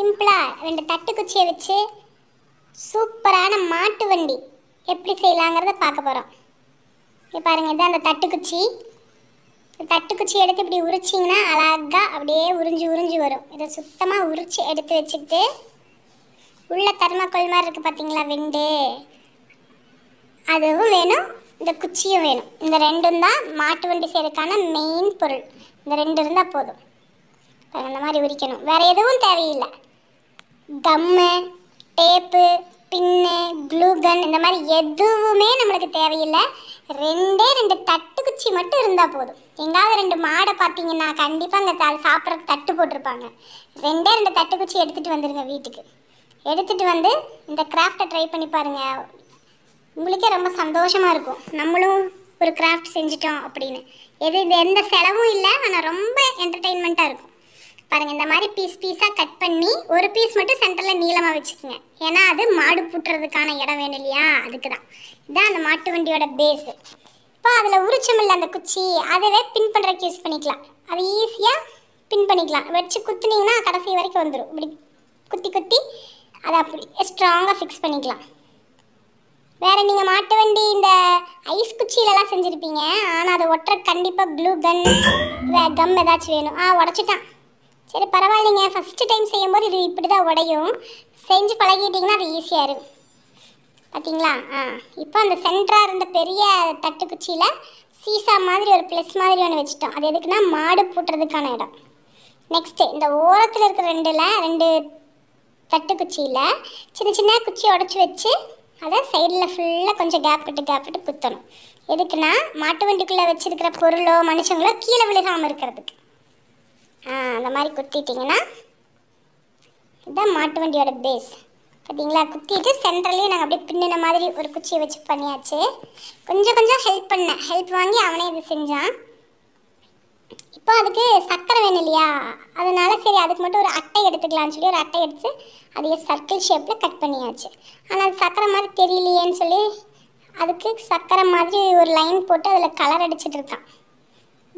சிம்பிளாக ரெண்டு தட்டு குச்சியை வச்சு சூப்பரான மாட்டு வண்டி எப்படி செய்யலாங்கிறத பார்க்க போகிறோம் இப்போ பாருங்கள் இதான் அந்த தட்டுக்குச்சி தட்டுக்குச்சி எடுத்து இப்படி உரிச்சிங்கன்னா அழகாக அப்படியே உறிஞ்சி உறிஞ்சி வரும் இதை சுத்தமாக உரிச்சு எடுத்து வச்சுக்கிட்டு உள்ள தர்மாக்கோல் மாதிரி இருக்குது பார்த்தீங்களா வெண்டு அதுவும் வேணும் இந்த குச்சியும் வேணும் இந்த ரெண்டும் தான் மாட்டு வண்டி செய்கிறதுக்கான மெயின் பொருள் இந்த ரெண்டு இருந்தால் போதும் அந்த மாதிரி உரிக்கணும் வேறு எதுவும் தேவையில்லை கம்மு டேப்பு பின்னு கன் இந்த மாதிரி எதுவுமே நம்மளுக்கு தேவையில்லை ரெண்டே ரெண்டு தட்டு குச்சி மட்டும் இருந்தால் போதும் எங்காவது ரெண்டு மாடை பார்த்தீங்கன்னா கண்டிப்பாக அந்த த சாப்பிட்ற தட்டு போட்டிருப்பாங்க ரெண்டே ரெண்டு தட்டு குச்சி எடுத்துகிட்டு வந்துடுங்க வீட்டுக்கு எடுத்துகிட்டு வந்து இந்த கிராஃப்டை ட்ரை பண்ணி பாருங்கள் உங்களுக்கே ரொம்ப சந்தோஷமாக இருக்கும் நம்மளும் ஒரு கிராஃப்ட் செஞ்சிட்டோம் அப்படின்னு எது இது எந்த செலவும் இல்லை ஆனால் ரொம்ப என்டர்டெயின்மெண்ட்டாக இருக்கும் பாருங்கள் இந்த மாதிரி பீஸ் பீஸாக கட் பண்ணி ஒரு பீஸ் மட்டும் சென்டரில் நீளமாக வச்சுக்கோங்க ஏன்னா அது மாடு பூட்டுறதுக்கான இடம் வேணும் இல்லையா அதுக்கு தான் இதுதான் அந்த மாட்டு வண்டியோட பேஸு இப்போ அதில் உரிச்சமில்ல அந்த குச்சி அதவே பின் பண்ணுறக்கு யூஸ் பண்ணிக்கலாம் அது ஈஸியாக பின் பண்ணிக்கலாம் வச்சு குத்துனீங்கன்னா கடைசி வரைக்கும் வந்துடும் இப்படி குத்தி குத்தி அதை அப்படி ஸ்ட்ராங்காக ஃபிக்ஸ் பண்ணிக்கலாம் வேறு நீங்கள் மாட்டு வண்டி இந்த ஐஸ் குச்சியிலலாம் செஞ்சுருப்பீங்க ஆனால் அதை ஒட்டுற கண்டிப்பாக க்ளூ கன் கம் ஏதாச்சும் வேணும் ஆ உடச்சிட்டான் சரி பரவாயில்லைங்க ஃபஸ்ட்டு டைம் செய்யும்போது இது இப்படி தான் உடையும் செஞ்சு பழகிட்டிங்கன்னா அது ஈஸியாக இருக்கும் பார்த்தீங்களா ஆ இப்போ அந்த சென்டராக இருந்த பெரிய தட்டுக்குச்சியில் சீசா மாதிரி ஒரு ப்ளஸ் மாதிரி ஒன்று வச்சுட்டோம் அது எதுக்குன்னா மாடு பூட்டுறதுக்கான இடம் நெக்ஸ்ட்டு இந்த ஓரத்தில் இருக்கிற ரெண்டில் ரெண்டு தட்டுக்குச்சியில் சின்ன சின்ன குச்சி உடச்சி வச்சு அதை சைடில் ஃபுல்லாக கொஞ்சம் கேப் விட்டு கேப் விட்டு குத்தணும் எதுக்குன்னா மாட்டு வண்டிக்குள்ளே வச்சுருக்கிற பொருளோ மனுஷங்களோ கீழே விழுகாமல் இருக்கிறதுக்கு அந்த மாதிரி குத்திட்டிங்கன்னா இதுதான் மாட்டு வண்டியோட பேஸ் பார்த்தீங்களா குத்திட்டு சென்ட்ரலையும் நாங்கள் அப்படியே பின்னின மாதிரி ஒரு குச்சியை வச்சு பண்ணியாச்சு கொஞ்சம் கொஞ்சம் ஹெல்ப் பண்ணேன் ஹெல்ப் வாங்கி அவனே இது செஞ்சான் இப்போ அதுக்கு சக்கரை வேணும் இல்லையா அதனால சரி அதுக்கு மட்டும் ஒரு அட்டை எடுத்துக்கலான்னு சொல்லி ஒரு அட்டை எடுத்து அதையே சர்க்கிள் ஷேப்பில் கட் பண்ணியாச்சு ஆனால் அது சக்கரை மாதிரி தெரியலையேன்னு சொல்லி அதுக்கு சக்கரை மாதிரி ஒரு லைன் போட்டு அதில் கலர் அடிச்சிட்டு இருக்கான்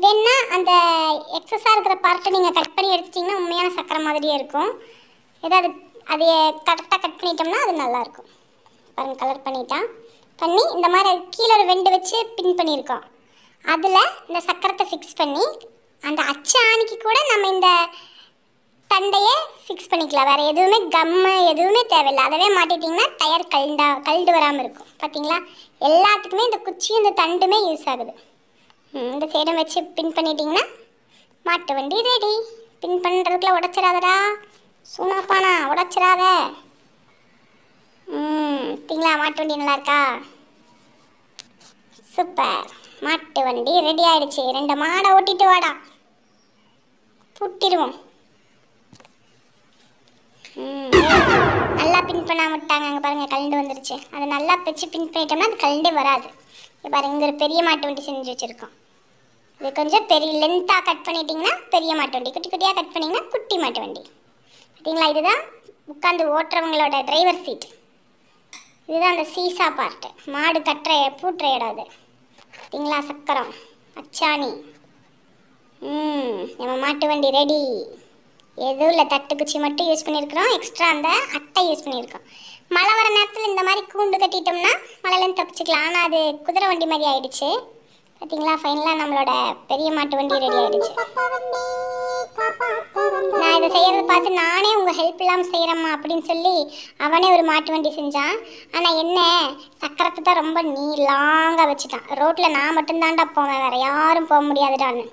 வேணா அந்த எக்ஸஸாக இருக்கிற பார்ட்டை நீங்கள் கட் பண்ணி எடுத்துட்டிங்கன்னா உண்மையான சக்கரை மாதிரியே இருக்கும் ஏதாவது அது கரெக்டாக கட் பண்ணிட்டோம்னா அது நல்லாயிருக்கும் பாருங்க கலர் பண்ணிட்டான் பண்ணி இந்த மாதிரி கீழே ஒரு வெண்டு வச்சு பின் பண்ணியிருக்கோம் அதில் இந்த சக்கரத்தை ஃபிக்ஸ் பண்ணி அந்த ஆணிக்கு கூட நம்ம இந்த தண்டையே ஃபிக்ஸ் பண்ணிக்கலாம் வேறு எதுவுமே கம்மு எதுவுமே தேவையில்லை அதவே மாட்டிட்டிங்கன்னா டயர் கல்டா கல்டு வராமல் இருக்கும் பார்த்தீங்களா எல்லாத்துக்குமே இந்த குச்சியும் இந்த தண்டுமே யூஸ் ஆகுது இந்த சேடம் வச்சு பின் பண்ணிட்டீங்கன்னா மாட்டு வண்டி ரெடி பின் பண்ணுறதுக்குலாம் உடச்சிடாதடா சூனாப்பானா உடச்சிடாத ம் திங்களா மாட்டு வண்டி நல்லாயிருக்கா சூப்பர் மாட்டு வண்டி ரெடி ஆயிடுச்சு ரெண்டு மாடை ஓட்டிட்டு வாடா புட்டிடுவோம் நல்லா பின் பண்ணாம விட்டாங்க அங்கே பாருங்கள் கலண்டு வந்துருச்சு அதை நல்லா பிச்சு பின் பண்ணிட்டோம்னா அது கலண்டே வராது இப்போ பாருங்க இங்கே ஒரு பெரிய மாட்டு வண்டி செஞ்சு வச்சுருக்கோம் இது கொஞ்சம் பெரிய லென்த்தாக கட் பண்ணிட்டீங்கன்னா பெரிய மாட்டு வண்டி குட்டி குட்டியாக கட் பண்ணிங்கன்னா குட்டி மாட்டு வண்டி பார்த்தீங்களா இதுதான் உட்காந்து ஓட்டுறவங்களோட டிரைவர் சீட் இதுதான் அந்த சீசா பார்ட்டு மாடு கட்டுற பூட்டுற இடம் அது பார்த்தீங்களா சக்கரம் அச்சாணி ம் நம்ம மாட்டு வண்டி ரெடி எதுவும் இல்லை தட்டு குச்சி மட்டும் யூஸ் பண்ணியிருக்கிறோம் எக்ஸ்ட்ரா அந்த அட்டை யூஸ் பண்ணியிருக்கோம் மழை வர நேரத்தில் இந்த மாதிரி கூண்டு கட்டிட்டோம்னா மழையிலேருந்து தப்பிச்சிக்கலாம் ஆனால் அது குதிரை வண்டி மாதிரி ஆயிடுச்சு பார்த்தீங்களா ஃபைனலாக நம்மளோட பெரிய மாட்டு வண்டி ரெடி ஆகிடுச்சு நான் இதை செய்கிறத பார்த்து நானே உங்கள் ஹெல்ப் இல்லாமல் செய்கிறேம்மா அப்படின்னு சொல்லி அவனே ஒரு மாட்டு வண்டி செஞ்சான் ஆனால் என்ன சக்கரத்தை தான் ரொம்ப நீ லாங்காக வச்சுட்டான் ரோட்டில் நான் மட்டும்தான்டா போவேன் வேறு யாரும் போக முடியாதுடான்னு